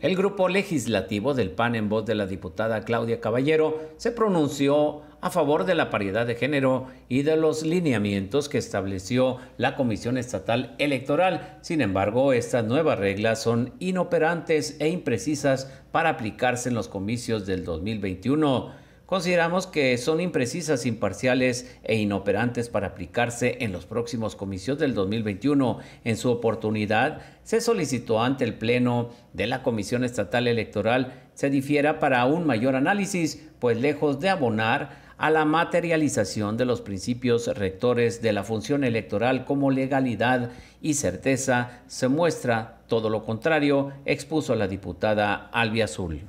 El grupo legislativo del PAN en voz de la diputada Claudia Caballero se pronunció a favor de la paridad de género y de los lineamientos que estableció la Comisión Estatal Electoral. Sin embargo, estas nuevas reglas son inoperantes e imprecisas para aplicarse en los comicios del 2021 consideramos que son imprecisas, imparciales e inoperantes para aplicarse en los próximos comicios del 2021. En su oportunidad, se solicitó ante el Pleno de la Comisión Estatal Electoral se difiera para un mayor análisis, pues lejos de abonar a la materialización de los principios rectores de la función electoral como legalidad y certeza, se muestra todo lo contrario, expuso la diputada Albia Azul.